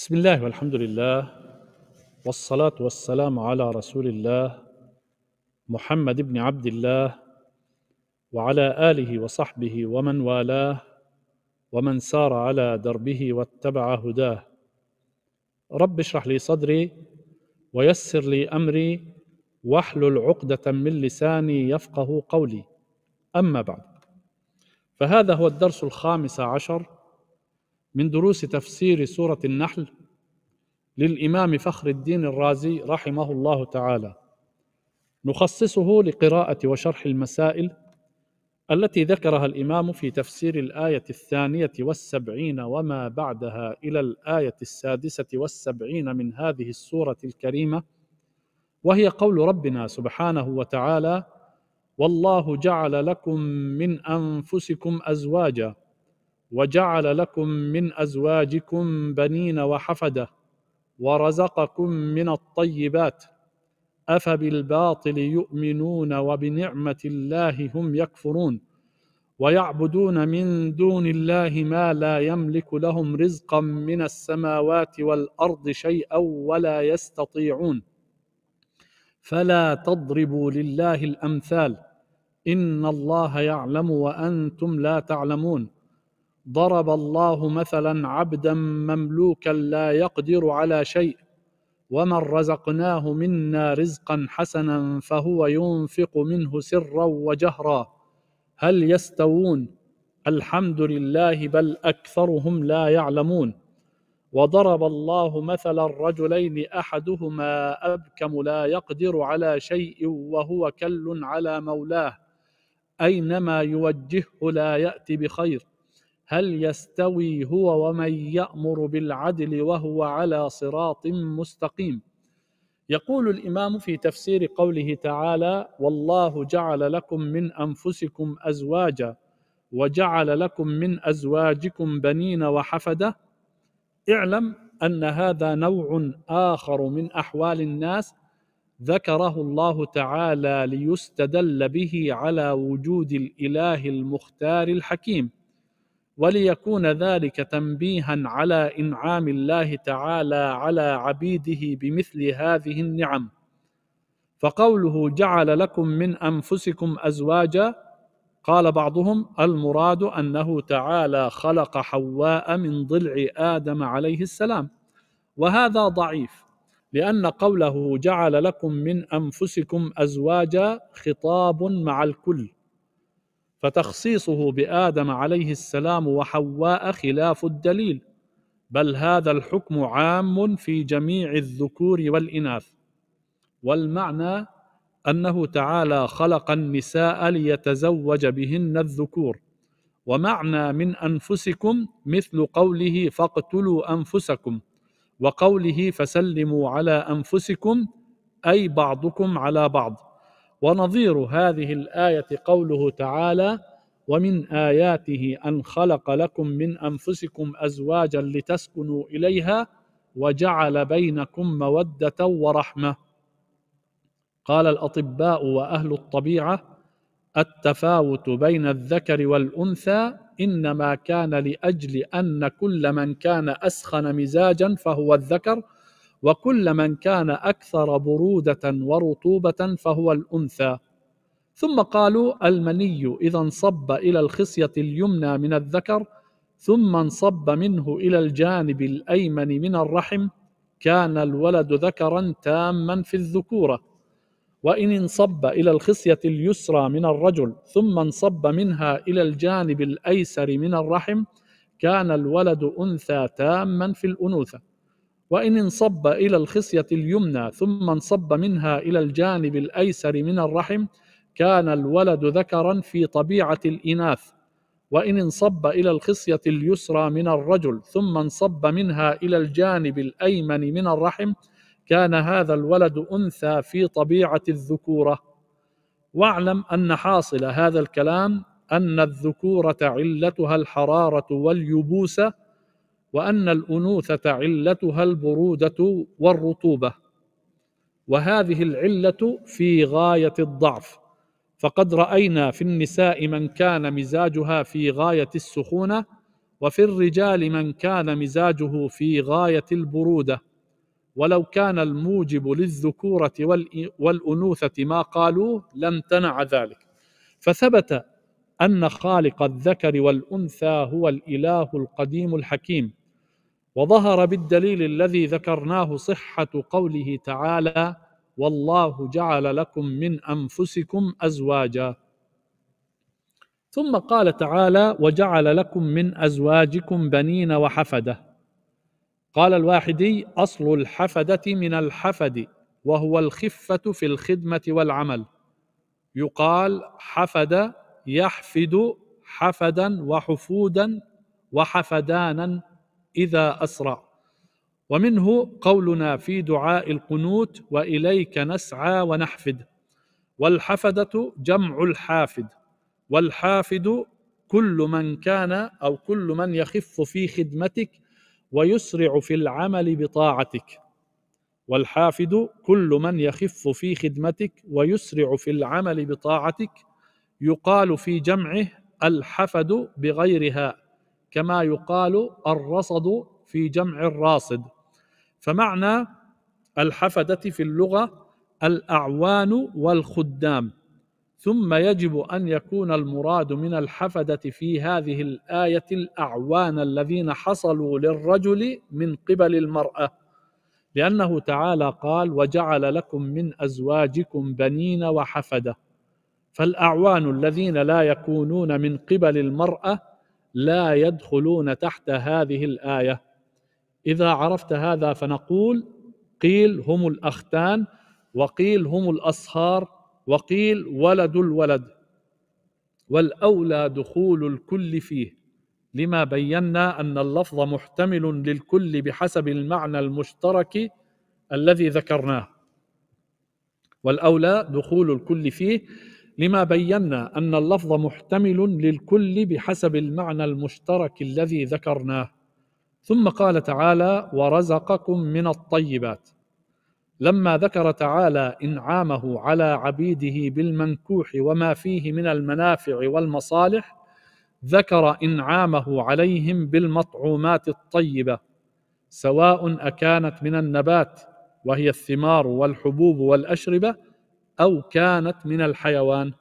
بسم الله والحمد لله والصلاة والسلام على رسول الله محمد بن عبد الله وعلى آله وصحبه ومن والاه ومن سار على دربه واتبع هداه رب اشرح لي صدري ويسر لي أمري واحلل عقدة من لساني يفقه قولي أما بعد فهذا هو الدرس الخامس عشر من دروس تفسير سورة النحل للإمام فخر الدين الرازي رحمه الله تعالى نخصصه لقراءة وشرح المسائل التي ذكرها الإمام في تفسير الآية الثانية والسبعين وما بعدها إلى الآية السادسة والسبعين من هذه السورة الكريمة وهي قول ربنا سبحانه وتعالى والله جعل لكم من أنفسكم أزواجاً وجعل لكم من ازواجكم بنين وحفده ورزقكم من الطيبات افبالباطل يؤمنون وبنعمه الله هم يكفرون ويعبدون من دون الله ما لا يملك لهم رزقا من السماوات والارض شيئا ولا يستطيعون فلا تضربوا لله الامثال ان الله يعلم وانتم لا تعلمون ضرب الله مثلا عبدا مملوكا لا يقدر على شيء ومن رزقناه منا رزقا حسنا فهو ينفق منه سرا وجهرا هل يستوون الحمد لله بل اكثرهم لا يعلمون وضرب الله مثلا الرجلين احدهما ابكم لا يقدر على شيء وهو كل على مولاه اينما يوجهه لا ياتي بخير هل يستوي هو ومن يأمر بالعدل وهو على صراط مستقيم يقول الإمام في تفسير قوله تعالى والله جعل لكم من أنفسكم أزواجا وجعل لكم من أزواجكم بنين وحفدة اعلم أن هذا نوع آخر من أحوال الناس ذكره الله تعالى ليستدل به على وجود الإله المختار الحكيم وليكون ذلك تنبيها على انعام الله تعالى على عبيده بمثل هذه النعم فقوله جعل لكم من انفسكم ازواجا قال بعضهم المراد انه تعالى خلق حواء من ضلع ادم عليه السلام وهذا ضعيف لان قوله جعل لكم من انفسكم ازواجا خطاب مع الكل فتخصيصه بادم عليه السلام وحواء خلاف الدليل بل هذا الحكم عام في جميع الذكور والاناث والمعنى انه تعالى خلق النساء ليتزوج بهن الذكور ومعنى من انفسكم مثل قوله فاقتلوا انفسكم وقوله فسلموا على انفسكم اي بعضكم على بعض ونظير هذه الآية قوله تعالى: ومن آياته أن خلق لكم من أنفسكم أزواجا لتسكنوا إليها وجعل بينكم مودة ورحمة. قال الأطباء وأهل الطبيعة: التفاوت بين الذكر والأنثى إنما كان لأجل أن كل من كان أسخن مزاجا فهو الذكر وكل من كان اكثر بروده ورطوبه فهو الانثى ثم قالوا المني اذا انصب الى الخصيه اليمنى من الذكر ثم انصب منه الى الجانب الايمن من الرحم كان الولد ذكرا تاما في الذكوره وان انصب الى الخصيه اليسرى من الرجل ثم انصب منها الى الجانب الايسر من الرحم كان الولد انثى تاما في الانوثه وإن انصب إلى الخصية اليمنى ثم انصب منها إلى الجانب الأيسر من الرحم كان الولد ذكرا في طبيعة الإناث وإن انصب إلى الخصية اليسرى من الرجل ثم انصب منها إلى الجانب الأيمن من الرحم كان هذا الولد أنثى في طبيعة الذكورة واعلم أن حاصل هذا الكلام أن الذكورة علتها الحرارة واليبوسة وأن الأنوثة علتها البرودة والرطوبة وهذه العلة في غاية الضعف فقد رأينا في النساء من كان مزاجها في غاية السخونة وفي الرجال من كان مزاجه في غاية البرودة ولو كان الموجب للذكورة والأنوثة ما قالوه لامتنع ذلك فثبت أن خالق الذكر والأنثى هو الإله القديم الحكيم وظهر بالدليل الذي ذكرناه صحه قوله تعالى والله جعل لكم من انفسكم ازواجا ثم قال تعالى وجعل لكم من ازواجكم بنين وحفده قال الواحدي اصل الحفده من الحفد وهو الخفه في الخدمه والعمل يقال حفد يحفد حفدا وحفودا وحفدانا إذا أسرع ومنه قولنا في دعاء القنوت وإليك نسعى ونحفد والحفدة جمع الحافد والحافد كل من كان أو كل من يخف في خدمتك ويسرع في العمل بطاعتك والحافد كل من يخف في خدمتك ويسرع في العمل بطاعتك يقال في جمعه الحفد بغيرها كما يقال الرصد في جمع الراصد فمعنى الحفدة في اللغة الأعوان والخدام ثم يجب أن يكون المراد من الحفدة في هذه الآية الأعوان الذين حصلوا للرجل من قبل المرأة لأنه تعالى قال وجعل لكم من أزواجكم بنين وحفدة فالأعوان الذين لا يكونون من قبل المرأة لا يدخلون تحت هذه الايه اذا عرفت هذا فنقول قيل هم الاختان وقيل هم الاصهار وقيل ولد الولد والاولى دخول الكل فيه لما بينا ان اللفظ محتمل للكل بحسب المعنى المشترك الذي ذكرناه والاولى دخول الكل فيه لما بينا أن اللفظ محتمل للكل بحسب المعنى المشترك الذي ذكرناه ثم قال تعالى ورزقكم من الطيبات لما ذكر تعالى انعامه على عبيده بالمنكوح وما فيه من المنافع والمصالح ذكر انعامه عليهم بالمطعومات الطيبه سواء اكانت من النبات وهي الثمار والحبوب والاشربه أو كانت من الحيوان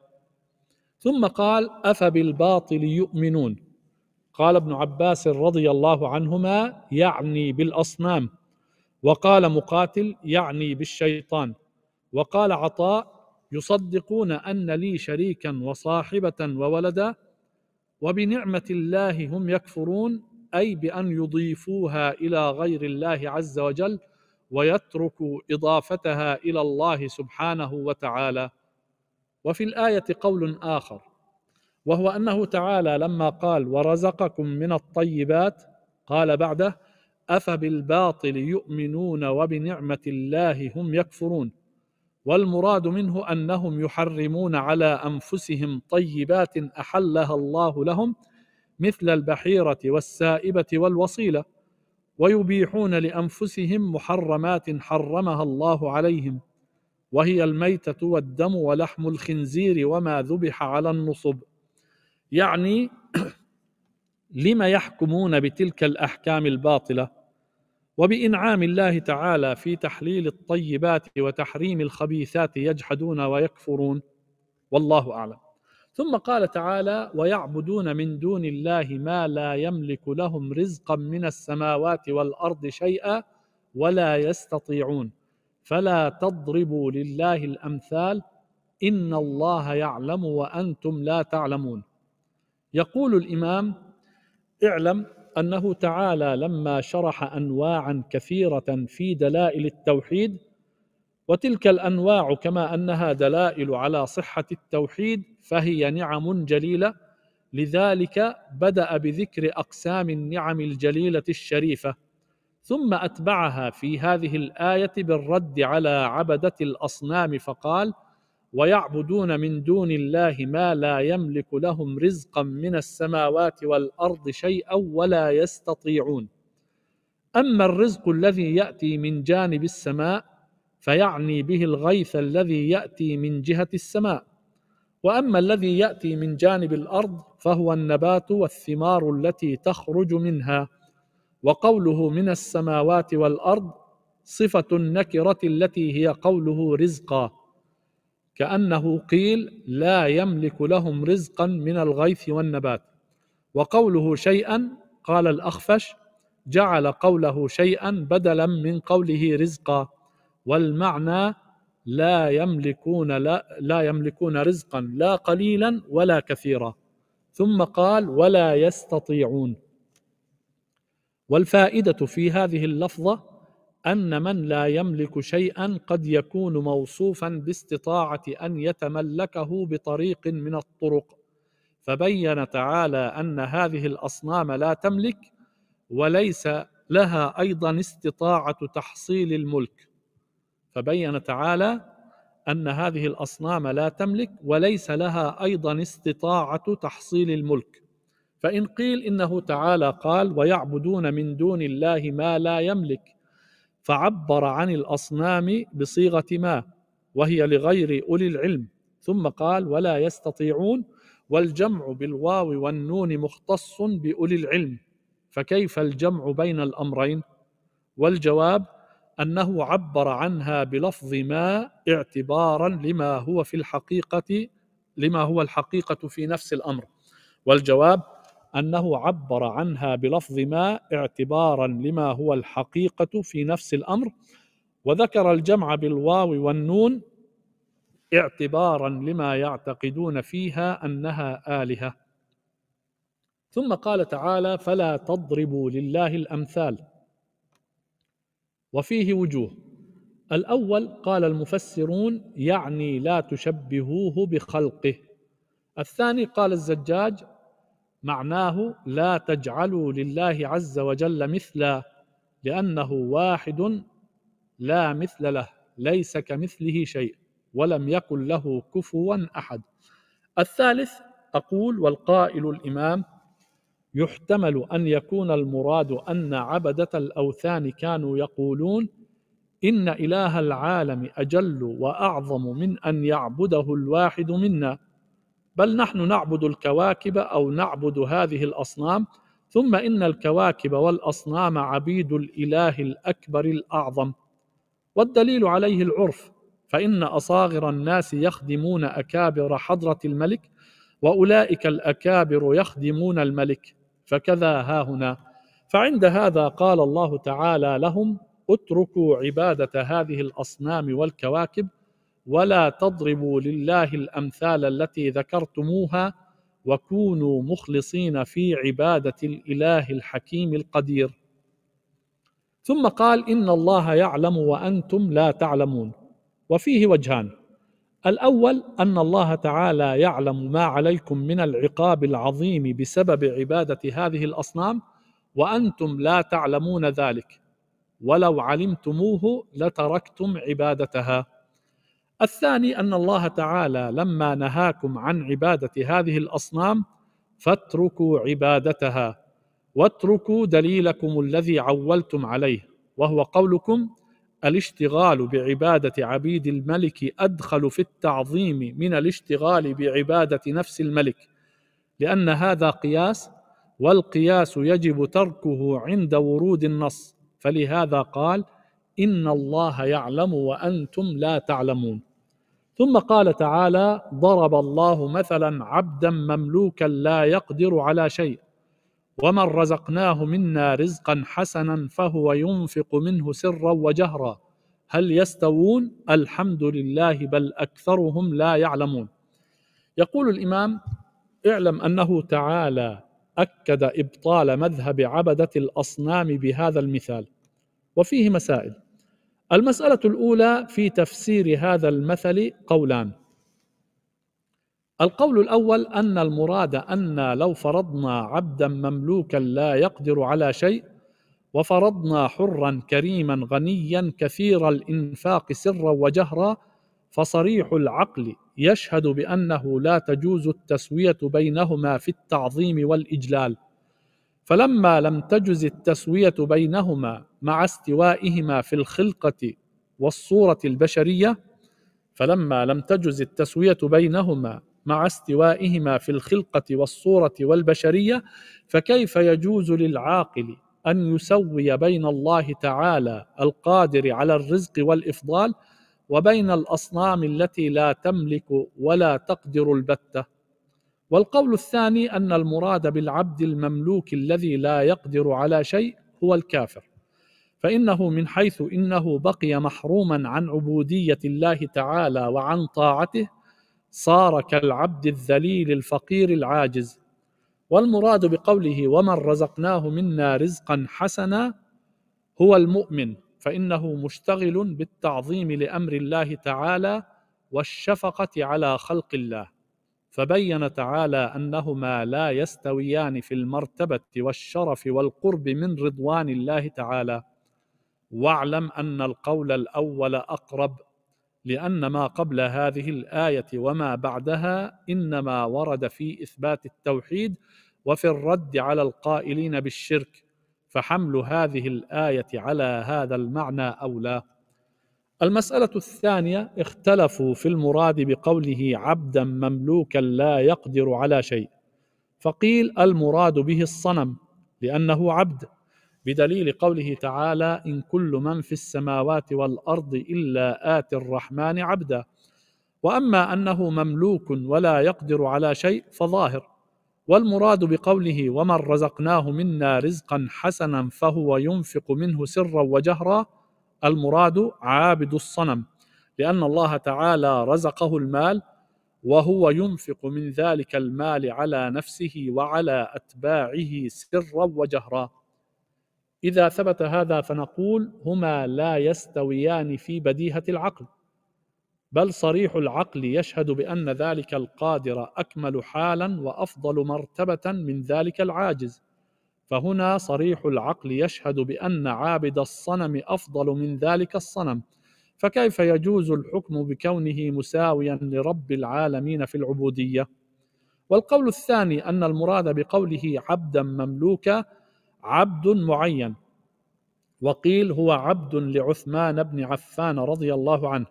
ثم قال أفبالباطل يؤمنون قال ابن عباس رضي الله عنهما يعني بالأصنام وقال مقاتل يعني بالشيطان وقال عطاء يصدقون أن لي شريكا وصاحبة وولدا وبنعمة الله هم يكفرون أي بأن يضيفوها إلى غير الله عز وجل ويترك اضافتها الى الله سبحانه وتعالى وفي الايه قول اخر وهو انه تعالى لما قال ورزقكم من الطيبات قال بعده افبالباطل يؤمنون وبنعمه الله هم يكفرون والمراد منه انهم يحرمون على انفسهم طيبات احلها الله لهم مثل البحيره والسائبه والوصيله ويبيحون لانفسهم محرمات حرمها الله عليهم وهي الميته والدم ولحم الخنزير وما ذبح على النصب يعني لما يحكمون بتلك الاحكام الباطله وبانعام الله تعالى في تحليل الطيبات وتحريم الخبيثات يجحدون ويكفرون والله اعلم ثم قال تعالى ويعبدون من دون الله ما لا يملك لهم رزقا من السماوات والارض شيئا ولا يستطيعون فلا تضربوا لله الامثال ان الله يعلم وانتم لا تعلمون يقول الامام اعلم انه تعالى لما شرح انواعا كثيره في دلائل التوحيد وتلك الانواع كما انها دلائل على صحه التوحيد فهي نعم جليله لذلك بدا بذكر اقسام النعم الجليله الشريفه ثم اتبعها في هذه الايه بالرد على عبده الاصنام فقال ويعبدون من دون الله ما لا يملك لهم رزقا من السماوات والارض شيئا ولا يستطيعون اما الرزق الذي ياتي من جانب السماء فيعني به الغيث الذي ياتي من جهه السماء واما الذي ياتي من جانب الارض فهو النبات والثمار التي تخرج منها وقوله من السماوات والارض صفه النكره التي هي قوله رزقا كانه قيل لا يملك لهم رزقا من الغيث والنبات وقوله شيئا قال الاخفش جعل قوله شيئا بدلا من قوله رزقا والمعنى لا يملكون لا, لا يملكون رزقا لا قليلا ولا كثيرا ثم قال ولا يستطيعون والفائده في هذه اللفظه ان من لا يملك شيئا قد يكون موصوفا باستطاعه ان يتملكه بطريق من الطرق فبين تعالى ان هذه الاصنام لا تملك وليس لها ايضا استطاعه تحصيل الملك فبين تعالى ان هذه الاصنام لا تملك وليس لها ايضا استطاعه تحصيل الملك فان قيل انه تعالى قال ويعبدون من دون الله ما لا يملك فعبر عن الاصنام بصيغه ما وهي لغير اولي العلم ثم قال ولا يستطيعون والجمع بالواو والنون مختص باولي العلم فكيف الجمع بين الامرين والجواب انه عبر عنها بلفظ ما اعتبارا لما هو في الحقيقه لما هو الحقيقه في نفس الامر والجواب انه عبر عنها بلفظ ما اعتبارا لما هو الحقيقه في نفس الامر وذكر الجمع بالواو والنون اعتبارا لما يعتقدون فيها انها الهه ثم قال تعالى فلا تضربوا لله الامثال وفيه وجوه الأول قال المفسرون يعني لا تشبهوه بخلقه الثاني قال الزجاج معناه لا تجعلوا لله عز وجل مثلا لأنه واحد لا مثل له ليس كمثله شيء ولم يكن له كفوا أحد الثالث أقول والقائل الإمام يحتمل ان يكون المراد ان عبده الاوثان كانوا يقولون ان اله العالم اجل واعظم من ان يعبده الواحد منا بل نحن نعبد الكواكب او نعبد هذه الاصنام ثم ان الكواكب والاصنام عبيد الاله الاكبر الاعظم والدليل عليه العرف فان اصاغر الناس يخدمون اكابر حضره الملك واولئك الاكابر يخدمون الملك فكذا ها هنا فعند هذا قال الله تعالى لهم اتركوا عباده هذه الاصنام والكواكب ولا تضربوا لله الامثال التي ذكرتموها وكونوا مخلصين في عباده الاله الحكيم القدير ثم قال ان الله يعلم وانتم لا تعلمون وفيه وجهان الاول ان الله تعالى يعلم ما عليكم من العقاب العظيم بسبب عباده هذه الاصنام وانتم لا تعلمون ذلك ولو علمتموه لتركتم عبادتها الثاني ان الله تعالى لما نهاكم عن عباده هذه الاصنام فاتركوا عبادتها واتركوا دليلكم الذي عولتم عليه وهو قولكم الاشتغال بعبادة عبيد الملك أدخل في التعظيم من الاشتغال بعبادة نفس الملك لأن هذا قياس والقياس يجب تركه عند ورود النص فلهذا قال إن الله يعلم وأنتم لا تعلمون ثم قال تعالى ضرب الله مثلا عبدا مملوكا لا يقدر على شيء ومن رزقناه منا رزقا حسنا فهو ينفق منه سرا وجهرا هل يستوون الحمد لله بل اكثرهم لا يعلمون يقول الامام اعلم انه تعالى اكد ابطال مذهب عبده الاصنام بهذا المثال وفيه مسائل المساله الاولى في تفسير هذا المثل قولان القول الاول ان المراد ان لو فرضنا عبدا مملوكا لا يقدر على شيء وفرضنا حرا كريما غنيا كثير الانفاق سرا وجهرا فصريح العقل يشهد بانه لا تجوز التسويه بينهما في التعظيم والاجلال فلما لم تجز التسويه بينهما مع استوائهما في الخلقه والصوره البشريه فلما لم تجز التسويه بينهما مع استوائهما في الخلقه والصوره والبشريه فكيف يجوز للعاقل ان يسوي بين الله تعالى القادر على الرزق والافضال وبين الاصنام التي لا تملك ولا تقدر البته والقول الثاني ان المراد بالعبد المملوك الذي لا يقدر على شيء هو الكافر فانه من حيث انه بقي محروما عن عبوديه الله تعالى وعن طاعته صار كالعبد الذليل الفقير العاجز والمراد بقوله ومن رزقناه منا رزقا حسنا هو المؤمن فانه مشتغل بالتعظيم لامر الله تعالى والشفقه على خلق الله فبين تعالى انهما لا يستويان في المرتبه والشرف والقرب من رضوان الله تعالى واعلم ان القول الاول اقرب لان ما قبل هذه الايه وما بعدها انما ورد في اثبات التوحيد وفي الرد على القائلين بالشرك فحمل هذه الايه على هذا المعنى اولى المساله الثانيه اختلفوا في المراد بقوله عبدا مملوكا لا يقدر على شيء فقيل المراد به الصنم لانه عبد بدليل قوله تعالى إن كل من في السماوات والأرض إلا آتي الرحمن عبدا وأما أنه مملوك ولا يقدر على شيء فظاهر والمراد بقوله ومن رزقناه منا رزقا حسنا فهو ينفق منه سرا وجهرا المراد عابد الصنم لأن الله تعالى رزقه المال وهو ينفق من ذلك المال على نفسه وعلى أتباعه سرا وجهرا إذا ثبت هذا فنقول هما لا يستويان في بديهة العقل بل صريح العقل يشهد بأن ذلك القادر أكمل حالا وأفضل مرتبة من ذلك العاجز فهنا صريح العقل يشهد بأن عابد الصنم أفضل من ذلك الصنم فكيف يجوز الحكم بكونه مساويا لرب العالمين في العبوديه والقول الثاني ان المراد بقوله عبدا مملوكا عبد معين وقيل هو عبد لعثمان بن عفان رضي الله عنه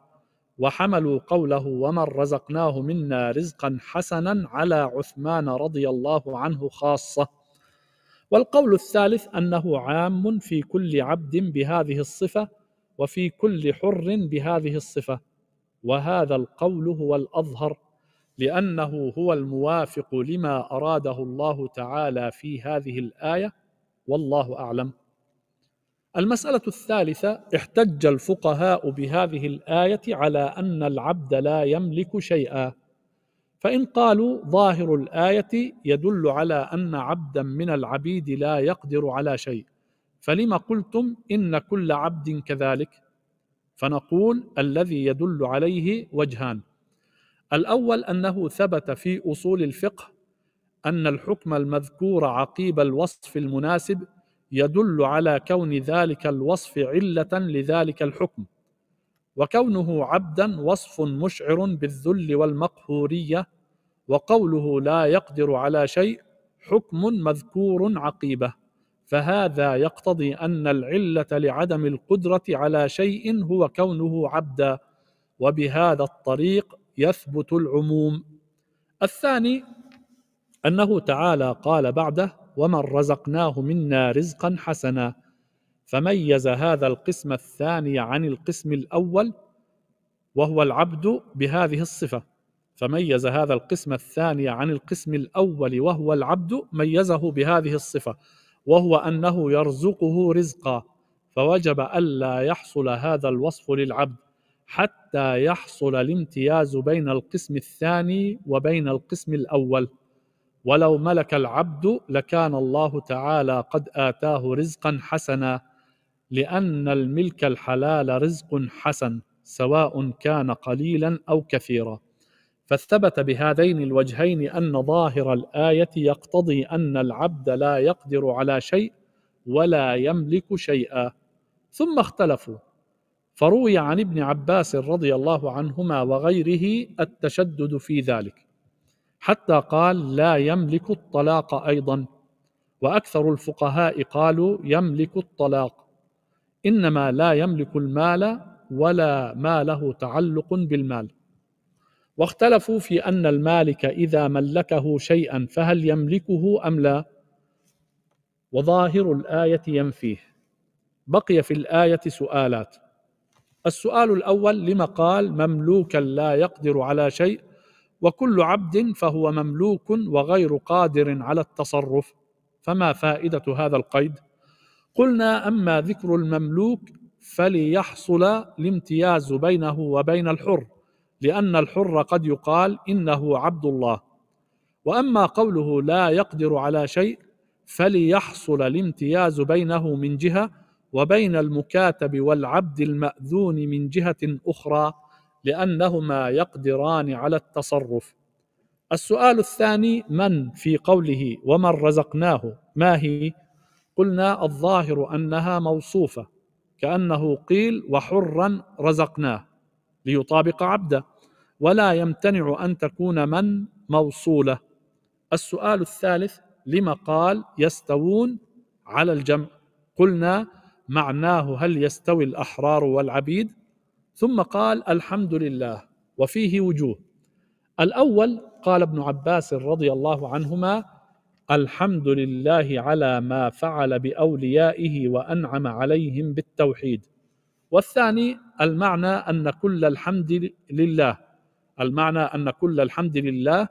وحملوا قوله ومن رزقناه منا رزقا حسنا على عثمان رضي الله عنه خاصه والقول الثالث انه عام في كل عبد بهذه الصفه وفي كل حر بهذه الصفه وهذا القول هو الاظهر لانه هو الموافق لما اراده الله تعالى في هذه الايه والله اعلم المساله الثالثه احتج الفقهاء بهذه الايه على ان العبد لا يملك شيئا فان قالوا ظاهر الايه يدل على ان عبدا من العبيد لا يقدر على شيء فلم قلتم ان كل عبد كذلك فنقول الذي يدل عليه وجهان الاول انه ثبت في اصول الفقه ان الحكم المذكور عقيب الوصف المناسب يدل على كون ذلك الوصف عله لذلك الحكم وكونه عبدا وصف مشعر بالذل والمقهوريه وقوله لا يقدر على شيء حكم مذكور عقيبه فهذا يقتضي ان العله لعدم القدره على شيء هو كونه عبدا وبهذا الطريق يثبت العموم الثاني أنه تعالى قال بعده ومن رزقناه منا رزقا حسنا فميز هذا القسم الثاني عن القسم الأول وهو العبد بهذه الصفة فميز هذا القسم الثاني عن القسم الأول وهو العبد ميزه بهذه الصفة وهو أنه يرزقه رزقا فوجب ألا يحصل هذا الوصف للعبد حتى يحصل الامتياز بين القسم الثاني وبين القسم الأول ولو ملك العبد لكان الله تعالى قد آتاه رزقا حسنا لأن الملك الحلال رزق حسن سواء كان قليلا أو كثيرا فثبت بهذين الوجهين أن ظاهر الآية يقتضي أن العبد لا يقدر على شيء ولا يملك شيئا ثم اختلفوا فروي عن ابن عباس رضي الله عنهما وغيره التشدد في ذلك حتى قال لا يملك الطلاق ايضا واكثر الفقهاء قالوا يملك الطلاق انما لا يملك المال ولا ما له تعلق بالمال واختلفوا في ان المالك اذا ملكه شيئا فهل يملكه ام لا وظاهر الايه ينفيه بقي في الايه سؤالات السؤال الاول لما قال مملوكا لا يقدر على شيء وكل عبد فهو مملوك وغير قادر على التصرف فما فائده هذا القيد قلنا اما ذكر المملوك فليحصل الامتياز بينه وبين الحر لان الحر قد يقال انه عبد الله واما قوله لا يقدر على شيء فليحصل الامتياز بينه من جهه وبين المكاتب والعبد الماذون من جهه اخرى لأنهما يقدران على التصرف السؤال الثاني من في قوله ومن رزقناه ما هي قلنا الظاهر أنها موصوفة كأنه قيل وحرا رزقناه ليطابق عبده ولا يمتنع أن تكون من موصولة السؤال الثالث لما قال يستوون على الجمع قلنا معناه هل يستوي الأحرار والعبيد ثم قال الحمد لله وفيه وجوه الاول قال ابن عباس رضي الله عنهما الحمد لله على ما فعل باوليائه وانعم عليهم بالتوحيد والثاني المعنى ان كل الحمد لله المعنى ان كل الحمد لله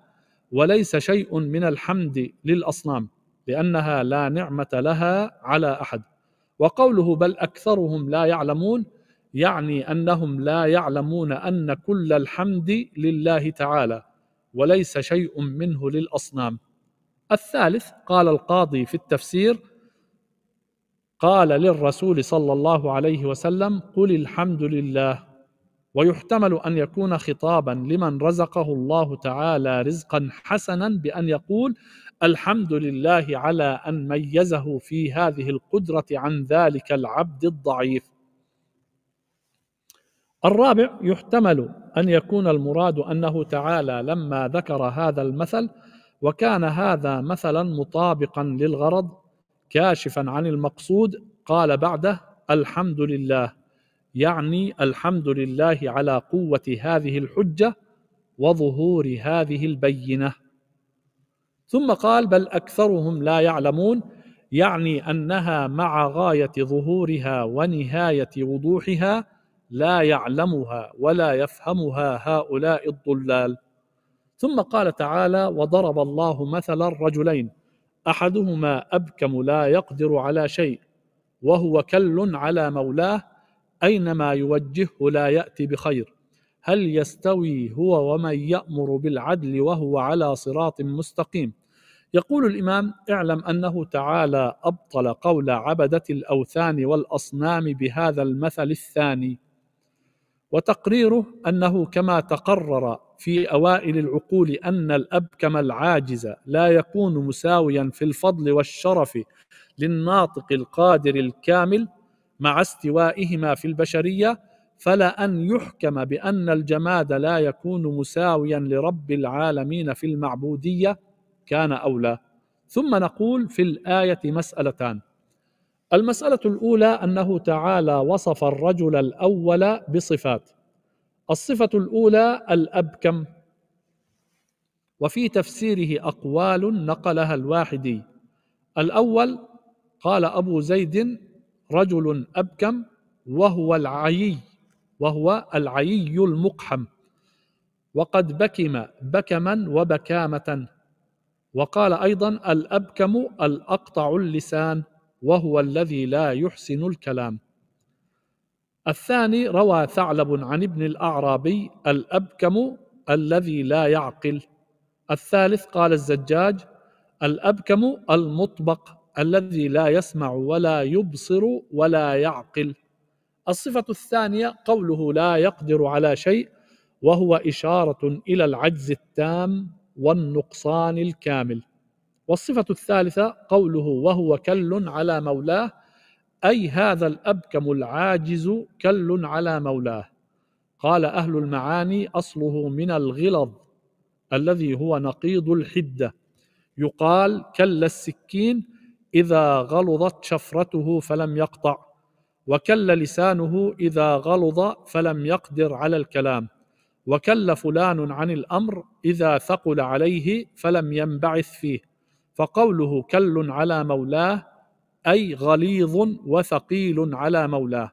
وليس شيء من الحمد للاصنام لانها لا نعمه لها على احد وقوله بل اكثرهم لا يعلمون يعني انهم لا يعلمون ان كل الحمد لله تعالى وليس شيء منه للاصنام الثالث قال القاضي في التفسير قال للرسول صلى الله عليه وسلم قل الحمد لله ويحتمل ان يكون خطابا لمن رزقه الله تعالى رزقا حسنا بان يقول الحمد لله على ان ميزه في هذه القدره عن ذلك العبد الضعيف الرابع يحتمل أن يكون المراد أنه تعالى لما ذكر هذا المثل وكان هذا مثلا مطابقا للغرض كاشفا عن المقصود قال بعده الحمد لله يعني الحمد لله على قوة هذه الحجة وظهور هذه البينة ثم قال بل أكثرهم لا يعلمون يعني أنها مع غاية ظهورها ونهاية وضوحها لا يعلمها ولا يفهمها هؤلاء الضلال ثم قال تعالى وضرب الله مثلا رجلين احدهما ابكم لا يقدر على شيء وهو كل على مولاه اينما يوجهه لا ياتي بخير هل يستوي هو ومن يامر بالعدل وهو على صراط مستقيم يقول الامام اعلم انه تعالى ابطل قول عبده الاوثان والاصنام بهذا المثل الثاني وتقريره انه كما تقرر في اوائل العقول ان الاب كما العاجز لا يكون مساويا في الفضل والشرف للناطق القادر الكامل مع استوائهما في البشريه فلا ان يحكم بان الجماد لا يكون مساويا لرب العالمين في المعبوديه كان اولى ثم نقول في الايه مسالتان المسألة الأولى أنه تعالى وصف الرجل الأول بصفات الصفة الأولى الأبكم وفي تفسيره أقوال نقلها الواحدي الأول قال أبو زيد رجل أبكم وهو العيي وهو العيي المقحم وقد بكم بكما وبكامة وقال أيضا الأبكم الأقطع اللسان وهو الذي لا يحسن الكلام الثاني روى ثعلب عن ابن الأعرابي الأبكم الذي لا يعقل الثالث قال الزجاج الأبكم المطبق الذي لا يسمع ولا يبصر ولا يعقل الصفة الثانية قوله لا يقدر على شيء وهو إشارة إلى العجز التام والنقصان الكامل والصفة الثالثة قوله وهو كل على مولاه أي هذا الأبكم العاجز كل على مولاه قال أهل المعاني أصله من الغلظ الذي هو نقيض الحدة يقال كل السكين إذا غلظت شفرته فلم يقطع وكل لسانه إذا غلظ فلم يقدر على الكلام وكل فلان عن الأمر إذا ثقل عليه فلم ينبعث فيه فقوله كل على مولاه أي غليظ وثقيل على مولاه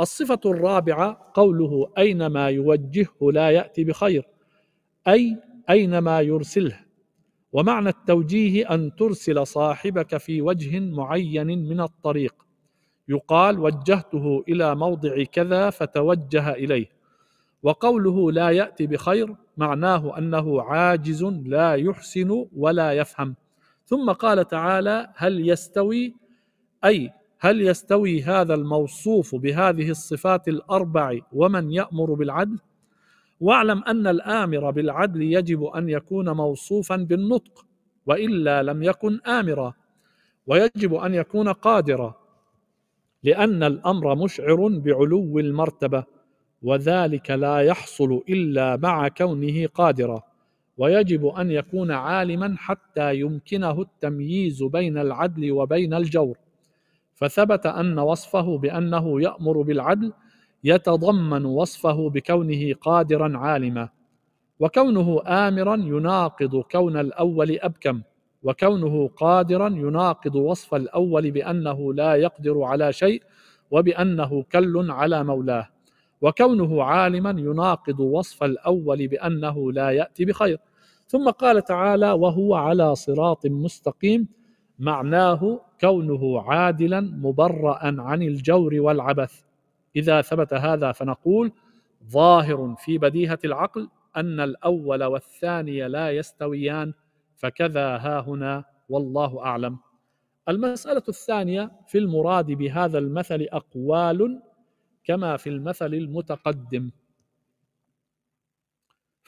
الصفة الرابعة قوله أينما يوجهه لا يأتي بخير أي أينما يرسله ومعنى التوجيه أن ترسل صاحبك في وجه معين من الطريق يقال وجهته إلى موضع كذا فتوجه إليه وقوله لا يأتي بخير معناه أنه عاجز لا يحسن ولا يفهم ثم قال تعالى هل يستوي اي هل يستوي هذا الموصوف بهذه الصفات الاربع ومن يامر بالعدل واعلم ان الامر بالعدل يجب ان يكون موصوفا بالنطق والا لم يكن امرا ويجب ان يكون قادرا لان الامر مشعر بعلو المرتبه وذلك لا يحصل الا مع كونه قادرا ويجب ان يكون عالما حتى يمكنه التمييز بين العدل وبين الجور فثبت ان وصفه بانه يامر بالعدل يتضمن وصفه بكونه قادرا عالما وكونه امرا يناقض كون الاول ابكم وكونه قادرا يناقض وصف الاول بانه لا يقدر على شيء وبانه كل على مولاه وكونه عالما يناقض وصف الاول بانه لا ياتي بخير ثم قال تعالى وهو على صراط مستقيم معناه كونه عادلا مبرأ عن الجور والعبث إذا ثبت هذا فنقول ظاهر في بديهة العقل أن الأول والثاني لا يستويان فكذا ها هنا والله أعلم المسألة الثانية في المراد بهذا المثل أقوال كما في المثل المتقدم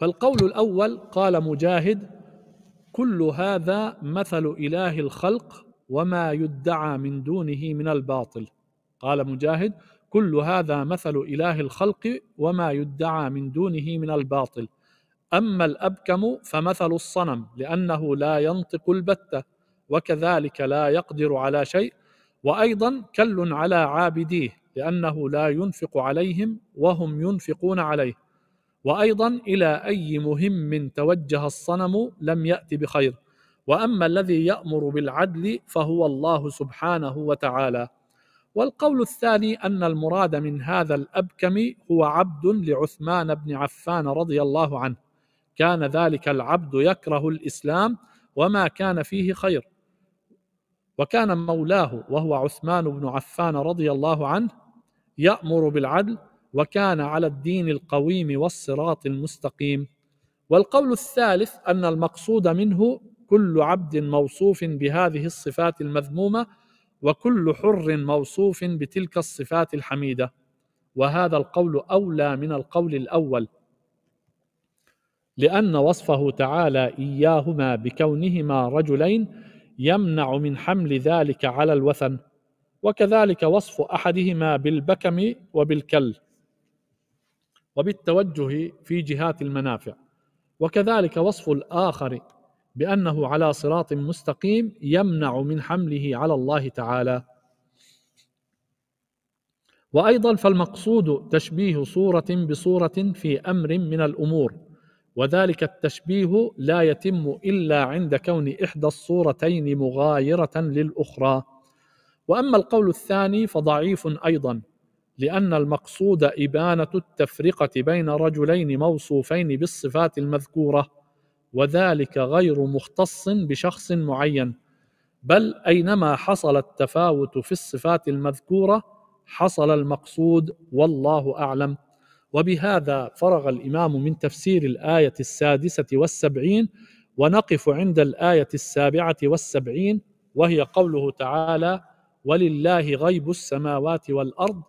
فالقول الأول قال مجاهد كل هذا مثل إله الخلق وما يدعى من دونه من الباطل قال مجاهد كل هذا مثل إله الخلق وما يدعى من دونه من الباطل أما الأبكم فمثل الصنم لأنه لا ينطق البتة وكذلك لا يقدر على شيء وأيضا كل على عابديه لأنه لا ينفق عليهم وهم ينفقون عليه وايضا الى اي مهم توجه الصنم لم يات بخير واما الذي يامر بالعدل فهو الله سبحانه وتعالى والقول الثاني ان المراد من هذا الابكم هو عبد لعثمان بن عفان رضي الله عنه كان ذلك العبد يكره الاسلام وما كان فيه خير وكان مولاه وهو عثمان بن عفان رضي الله عنه يامر بالعدل وكان على الدين القويم والصراط المستقيم والقول الثالث ان المقصود منه كل عبد موصوف بهذه الصفات المذمومه وكل حر موصوف بتلك الصفات الحميده وهذا القول اولى من القول الاول لان وصفه تعالى اياهما بكونهما رجلين يمنع من حمل ذلك على الوثن وكذلك وصف احدهما بالبكم وبالكل وبالتوجه في جهات المنافع وكذلك وصف الآخر بأنه على صراط مستقيم يمنع من حمله على الله تعالى وايضا فالمقصود تشبيه صوره بصوره في امر من الامور وذلك التشبيه لا يتم الا عند كون احدى الصورتين مغايره للاخرى واما القول الثاني فضعيف ايضا لأن المقصود إبانة التفرقة بين رجلين موصوفين بالصفات المذكورة وذلك غير مختص بشخص معين بل أينما حصل التفاوت في الصفات المذكورة حصل المقصود والله أعلم وبهذا فرغ الإمام من تفسير الآية السادسة والسبعين ونقف عند الآية السابعة والسبعين وهي قوله تعالى ولله غيب السماوات والأرض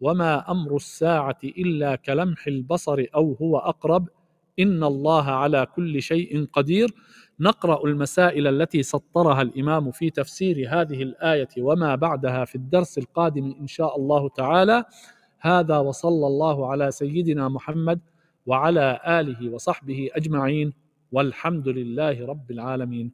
وما امر الساعه الا كلمح البصر او هو اقرب ان الله على كل شيء قدير نقرا المسائل التي سطرها الامام في تفسير هذه الايه وما بعدها في الدرس القادم ان شاء الله تعالى هذا وصلى الله على سيدنا محمد وعلى اله وصحبه اجمعين والحمد لله رب العالمين